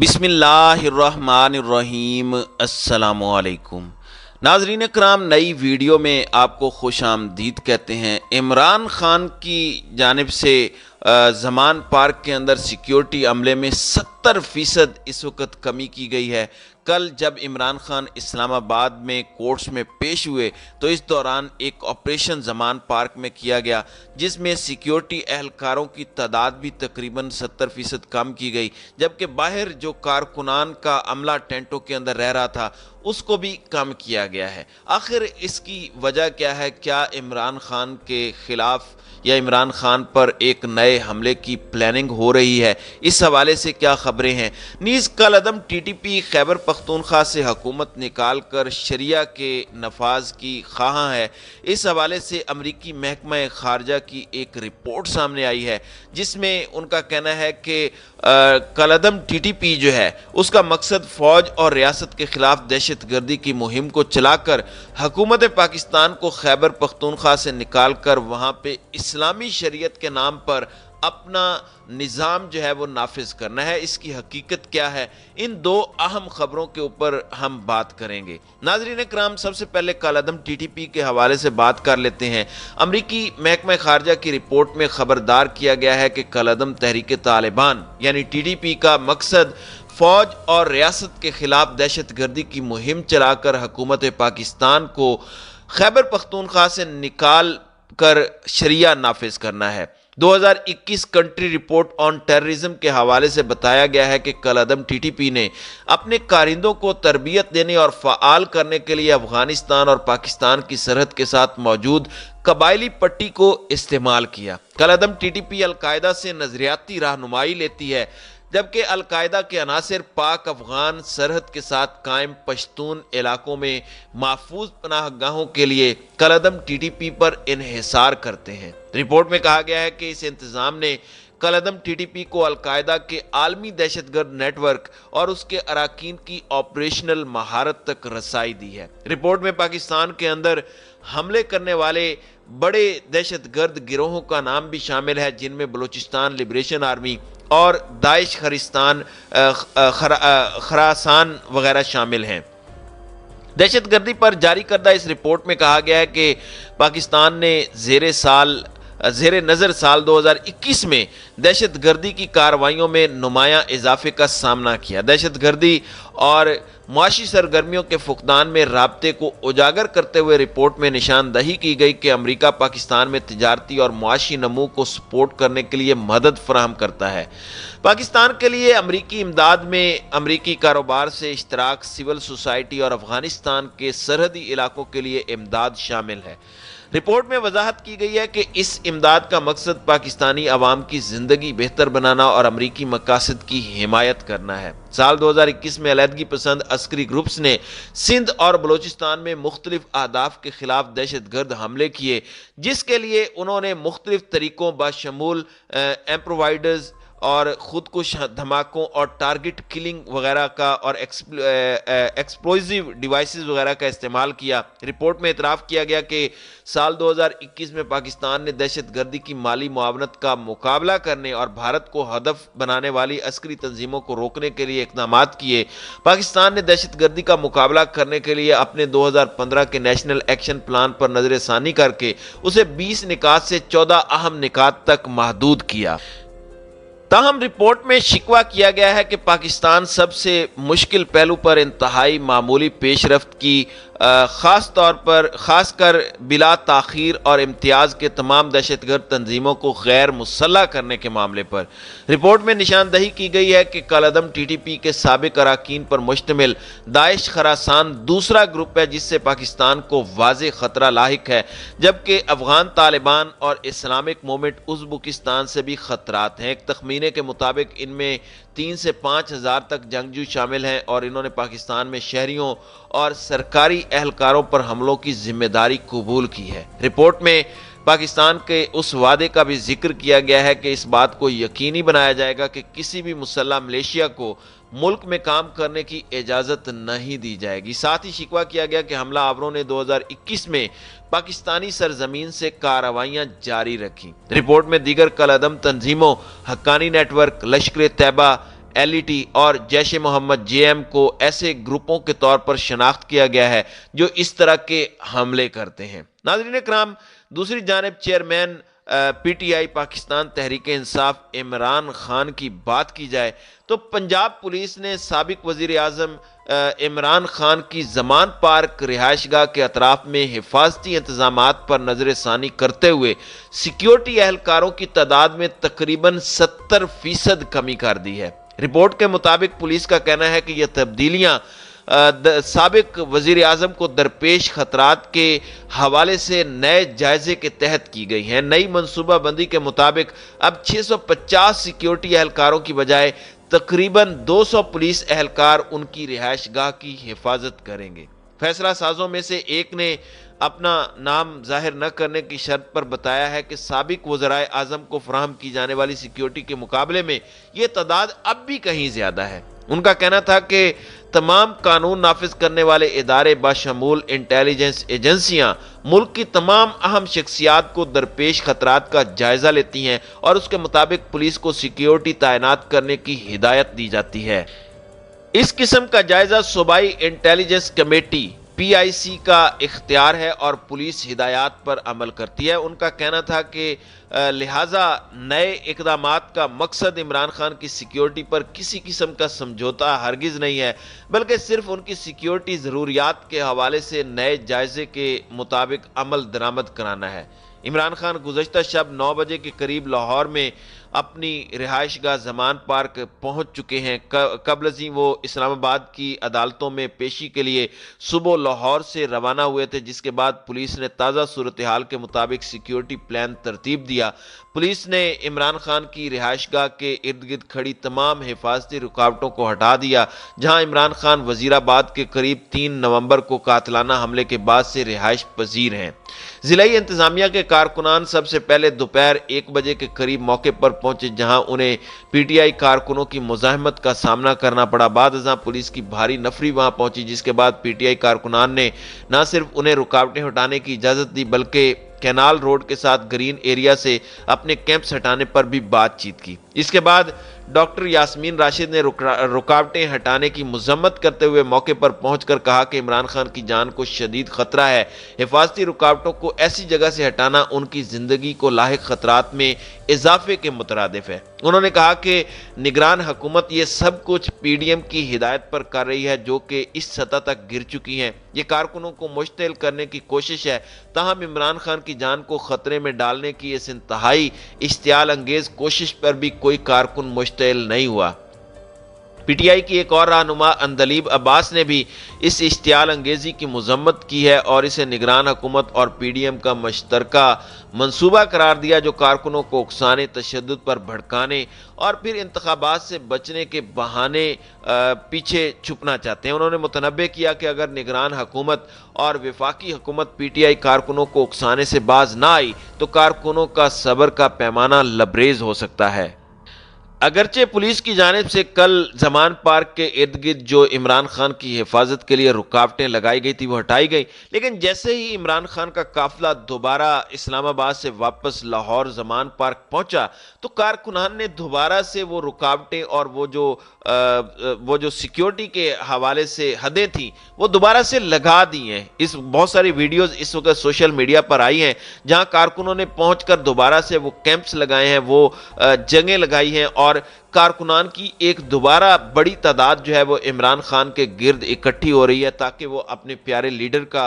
बिसमीम असलकुम नाजरीन कराम नई वीडियो में आपको खुश आमदीद कहते हैं इमरान ख़ान की जानब से जमान पार्क के अंदर सिक्योरिटी अमले में सत्तर फ़ीसद इस वक्त कमी की गई है कल जब इमरान खान इस्लामाबाद में कोर्ट्स में पेश हुए तो इस दौरान एक ऑपरेशन जमान पार्क में किया गया जिसमें सिक्योरिटी एहलकारों की तादाद भी तकरीबन 70 फीसद कम की गई जबकि बाहर जो कारकुनान का अमला टेंटों के अंदर रह रहा था उसको भी कम किया गया है आखिर इसकी वजह क्या है क्या इमरान खान के ख़िलाफ़ या इमरान खान पर एक नए हमले की प्लानिंग हो रही है इस हवाले से क्या खबरें हैं नीज़ कल अदम T T P Khyber Pakhtunkhwa से हकूमत निकाल कर शरिया के नफाज की खाह है इस हवाले से अमरीकी महकमा खारजा की एक रिपोर्ट सामने आई है जिसमें उनका कहना है कि कलदम टी टी पी जो है उसका मकसद फ़ौज और रियासत के ख़िलाफ़ दहशत दहशत गर्दी की मुहिम को चलाकर हकूमत पाकिस्तान को खैबर पख्तूनख्वा से निकाल कर वहाँ पर इस्लामी शरीत के नाम पर अपना निज़ाम जो है वो नाफिज करना है इसकी हकीकत क्या है इन दो अहम खबरों के ऊपर हम बात करेंगे नाजरीन कराम सबसे पहले कालदम टी टी पी के हवाले से बात कर लेते हैं अमरीकी महकमा खारजा की रिपोर्ट में खबरदार किया गया है कि कालदम तहरीक तालिबान यानी टी डी पी का मकसद फौज और रियासत के खिलाफ दहशत गर्दी की मुहिम चलाकर हकूमत पाकिस्तान को खैबर पख्तूनख्वा से निकाल कर शरिया नाफिज करना है 2021 कंट्री रिपोर्ट ऑन टेररिज्म के हवाले से बताया गया है कि कल अदम टीटीपी ने अपने कारिंदों को तरबियत देने और फ़ाल करने के लिए अफगानिस्तान और पाकिस्तान की सरहद के साथ मौजूद कबायली पट्टी को इस्तेमाल किया कल अदम टी टी पी अलकायदा से नज़रियाती रहनुमाई लेती है जबकि अलकायदा के अनासर पाक अफगान सरहद के साथ कायम पश्तून इलाकों में महफूज पनाह गाहों के लिए कलदम टी टी पी पर इहसार करते हैं रिपोर्ट में कहा गया है कि इस इंतज़ाम ने कलदम टी टी पी को अलकायदा के आलमी दहशत गर्द नेटवर्क और उसके अरकान की ऑपरेशनल महारत तक रसाई दी है रिपोर्ट में पाकिस्तान के अंदर हमले करने वाले बड़े दहशत गर्द गिरोहों का नाम भी शामिल है जिनमें बलूचिस्तान लिब्रेशन आर्मी और दाइश खरिस्तान खरासान वगैरह शामिल हैं दहशत गर्दी पर जारी करदा इस रिपोर्ट में कहा गया है कि पाकिस्तान ने जेर साल जेर नज़र साल 2021 में दहशत गर्दी की कार्रवाइयों में नुमाया इजाफे का सामना किया दहशत गर्दी और माशी सरगर्मियों के फुकदान में रबते को उजागर करते हुए रिपोर्ट में निशानदही की गई कि अमरीका पाकिस्तान में तजारती और माशी नमू को सपोर्ट करने के लिए मदद फ्राहम करता है पाकिस्तान के लिए अमरीकी इमदाद में अमरीकी कारोबार से इश्तराक सिविल सोसाइटी और अफगानिस्तान के सरहदी इलाकों के लिए इमदाद शामिल है रिपोर्ट में वजाहत की गई है कि इस इमदाद का मकसद पाकिस्तानी आवाम की ज़िंदगी बेहतर बनाना और अमरीकी मकासद की हिमायत करना है साल 2021 में अलीदगी पसंद अस्करी ग्रुप्स ने सिंध और बलूचिस्तान में मुख्तलिफ अहदाफ के खिलाफ दहशत गर्द हमले किए जिसके लिए उन्होंने मुख्तलिफ तरीक़ों बशमूल एम्प्रोवाइडर्स और ख़ुद को धमाकों और टारगेट किलिंग वगैरह का और एक्सप्लोजिव डिवाइस वगैरह का इस्तेमाल किया रिपोर्ट में इतराफ़ किया गया कि साल 2021 में पाकिस्तान ने दहशत गर्दी की माली मुआवनत का मुकाबला करने और भारत को हदफ बनाने वाली अस्करी तंजीमों को रोकने के लिए इकदाम किए पाकिस्तान ने दहशत गर्दी का मुकाबला करने के लिए अपने 2015 के नेशनल एक्शन प्लान पर नज़रसानी करके उसे 20 निकात से 14 अहम निकात तक महदूद किया ताहम रिपोर्ट में शिकवा किया गया है कि पाकिस्तान सबसे मुश्किल पहलू पर इंतहाई मामूली पेशरफ की ख़ास तौर पर ख़ास कर बिला तखिर और इम्तियाज़ के तमाम दहशत गर्द तनजीमों को गैर मुसल्ह करने के मामले पर रिपोर्ट में निशानदही की गई है कि कलदम टी टी पी के सबक अरकान पर मुश्तमिल दाइश खरासान दूसरा ग्रुप है जिससे पाकिस्तान को वाज ख़तरा लाक है जबकि अफगान तालिबान और इस्लामिक मोमेंट उजबुकिस्तान से भी ख़तरात हैं एक तखमीने के मुताबिक इनमें तीन से पाँच हज़ार तक जंगजू शामिल हैं और इन्होंने पाकिस्तान में शहरियों और सरकारी एहलकारों पर हमलों की जिम्मेदारी कबूल की है रिपोर्ट में पाकिस्तान के उस वादे का भी जिक्र किया गया है कि इस बात को यकीनी बनाया जाएगा कि किसी भी मुसल्ह मलेशिया को मुल्क में काम करने की इजाज़त नहीं दी जाएगी साथ ही शिकवा किया गया कि हमला आवरों ने 2021 में पाकिस्तानी सरजमीन से कार्रवाइयां जारी रखी रिपोर्ट में दीगर कलदम तंजीमों हक्कानी नेटवर्क लश्कर तैबा एल और जैश मोहम्मद जेएम को ऐसे ग्रुपों के तौर पर शनाख्त किया गया है जो इस तरह के हमले करते हैं नाजरीन कराम दूसरी जानब चेयरमैन पीटीआई पाकिस्तान तहरीक इंसाफ इमरान खान की बात की जाए तो पंजाब पुलिस ने सबक वजीर अजम इमरान खान की जमान पार्क रिहाइश गाह के अतराफ़ में हिफाजती इंतजाम पर नज़र षानी करते हुए सिक्योरिटी एहलकारों की तादाद में तकरीबन सत्तर फीसद कमी कर दी है रिपोर्ट के मुताबिक पुलिस का कहना है कि यह तब्दीलियां सबक वजीर अजम को दरपेश खतरात के हवाले से नए जायजे के तहत की गई हैं नई मनसूबाबंदी के मुताबिक अब 650 सिक्योरिटी एहलकारों की बजाय तकरीबन 200 पुलिस एहलकार उनकी रिहाइश गाह की हिफाजत करेंगे फैसला साजों में से एक ने अपना नाम जाहिर न करने की शर्त पर बताया है कि सबक वज़र आजम को फ्राहम की जाने वाली सिक्योरिटी के मुकाबले में ये तादाद अब भी कहीं ज़्यादा है उनका कहना था कि तमाम कानून नाफिज करने वाले इदारे बशमूल इंटेलिजेंस एजेंसियां मुल्क की तमाम अहम शख्सियात को दरपेश खतरा का जायजा लेती हैं और उसके मुताबिक पुलिस को सिक्योरिटी तैनात करने की हिदायत दी जाती है इस किस्म का जायजा सूबाई इंटेलिजेंस कमेटी पीआईसी का इख्तियार है और पुलिस हिदायत पर अमल करती है उनका कहना था कि लिहाजा नए इकदाम का मकसद इमरान खान की सिक्योरिटी पर किसी किस्म का समझौता हरगिज़ नहीं है बल्कि सिर्फ उनकी सिक्योरिटी ज़रूरियात के हवाले से नए जायजे के मुताबिक अमल दरामद कराना है इमरान खान गुजशत शब नौ बजे के करीब लाहौर में अपनी रिहाइश गाह जमान पार्क पहुँच चुके हैं कबल जी वो इस्लामाबाद की अदालतों में पेशी के लिए सुबह लाहौर से रवाना हुए थे जिसके बाद पुलिस ने ताज़ा सूरत हाल के मुताबिक सिक्योरिटी प्लान तरतीब दिया पुलिस ने इमरान खान की रिहाइश गाह के इर्द गिर्द खड़ी तमाम हिफाजती रुकावटों को हटा दिया जहाँ इमरान खान वजीराबाद के करीब तीन नवंबर को कातलाना हमले के बाद से रिहाइश पजीर हैं जिलाई इंतजामिया के कारकुनान सबसे पहले दोपहर एक बजे के करीब मौके पर पहुंचे जहां उन्हें पीटीआई कारकुनों की मुजाहमत का सामना करना पड़ा बाद अजा पुलिस की भारी नफरी वहां पहुंची जिसके बाद पीटीआई कारकुनान ने न सिर्फ उन्हें रुकावटें हटाने की इजाज़त दी बल्कि कैनाल रोड के साथ ग्रीन एरिया से अपने कैंप्स हटाने पर भी बातचीत की इसके बाद डॉक्टर यासमीन राशिद ने रुकावटें हटाने की मजम्मत करते हुए मौके पर पहुंचकर कहा कि इमरान खान की जान को शदीद खतरा है हिफाजती रुकावटों को ऐसी जगह से हटाना उनकी ज़िंदगी को लाक खतरात में इजाफे के मुतरदफ है उन्होंने कहा कि निगरान हुकूमत ये सब कुछ पीडीएम की हिदायत पर कर रही है जो कि इस सतह तक गिर चुकी हैं ये कारकुनों को मुश्तिल करने की कोशिश है ताहम इमरान खान की जान को ख़तरे में डालने की इस इंतहाई इश्तियाल अंगेज़ कोशिश पर भी कोई कारकुन मुश्तिल नहीं हुआ पीटीआई की एक और रहनुमा अंदलीब अब्बास ने भी इस इश्तियाल अंगेज़ी की मजम्मत की है और इसे निगरान हुकूमत और पी डी एम का मुश्तरका मनसूबा करार दिया जो कारकुनों को उकसाने तशद पर भड़काने और फिर इंतबात से बचने के बहाने पीछे छुपना चाहते हैं उन्होंने मुतनबे किया कि अगर निगरान हुकूमत और विफाकी हुकूमत पी टी आई कारकुनों को उकसाने से बाज ना आई तो कारकुनों का सबर का पैमाना लबरेज हो सकता है अगरचे पुलिस की जानब से कल जमान पार्क के इर्द गिर्द जो इमरान खान की हिफाजत के लिए रुकावटें लगाई गई थी वो हटाई गई लेकिन जैसे ही इमरान खान का काफिला दोबारा इस्लामाबाद से वापस लाहौर जमान पार्क पहुंचा तो कारकुनान ने दोबारा से वो रुकावटें और वो जो वो जो सिक्योरिटी के हवाले से हदें थी वो दोबारा से लगा दी हैं इस बहुत सारी वीडियोस इस वक्त सोशल मीडिया पर आई हैं जहां कारकुनों ने पहुंचकर दोबारा से वो कैंप्स लगाए हैं वो जगह लगाई हैं और कारकुनान की एक दोबारा बड़ी तादाद जो है वो इमरान खान के गिरद इकट्ठी हो रही है ताकि वो अपने प्यारे लीडर का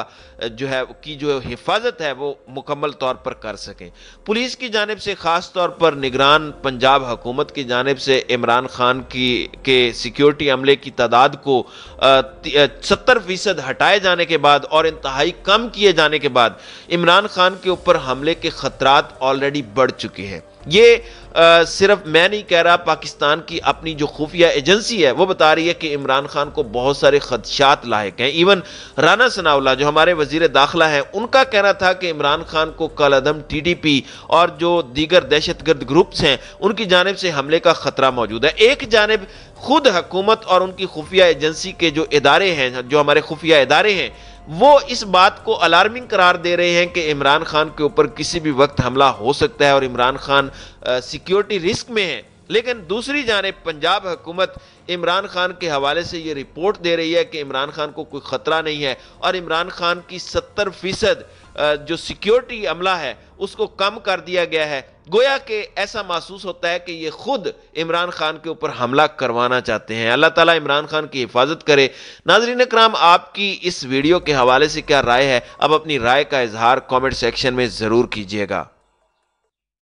जो है की जो हिफाजत है वो मुकम्मल तौर पर कर सकें पुलिस की जानब से ख़ास तौर पर निगरान पंजाब हुकूमत की जानब से इमरान खान की के सिक्योरिटी अमले की तादाद को सत्तर फ़ीसद हटाए जाने के बाद और इंतहाई कम किए जाने के बाद इमरान खान के ऊपर हमले के ख़तरात ऑलरेडी बढ़ चुके हैं ये आ, सिर्फ मैं नहीं कह रहा पाकिस्तान की अपनी जो खुफिया एजेंसी है वो बता रही है कि इमरान खान को बहुत सारे खदशात लाक हैं इवन राना सनावला जो हमारे वजीर दाखिला हैं उनका कहना था कि इमरान खान को कल अदम टी डी पी और जो दीगर दहशत गर्द ग्रुप्स हैं उनकी जानब से हमले का खतरा मौजूद है एक जानब खुद हकूमत और उनकी खुफिया एजेंसी के जो इदारे हैं जो हमारे खुफिया इदारे हैं वो इस बात को अलार्मिंग करार दे रहे हैं कि इमरान खान के ऊपर किसी भी वक्त हमला हो सकता है और इमरान खान सिक्योरिटी रिस्क में है लेकिन दूसरी जानब पंजाब हुकूमत इमरान खान के हवाले से ये रिपोर्ट दे रही है कि इमरान खान को कोई ख़तरा नहीं है और इमरान खान की सत्तर फ़ीसद जो सिक्योरिटी अमला है उसको कम कर दिया गया है गोया कि ऐसा महसूस होता है कि ये खुद इमरान खान के ऊपर हमला करवाना चाहते हैं अल्लाह ताला इमरान खान की हिफाजत करे नाजरीन कराम आपकी इस वीडियो के हवाले से क्या राय है अब अपनी राय का इजहार कमेंट सेक्शन में ज़रूर कीजिएगा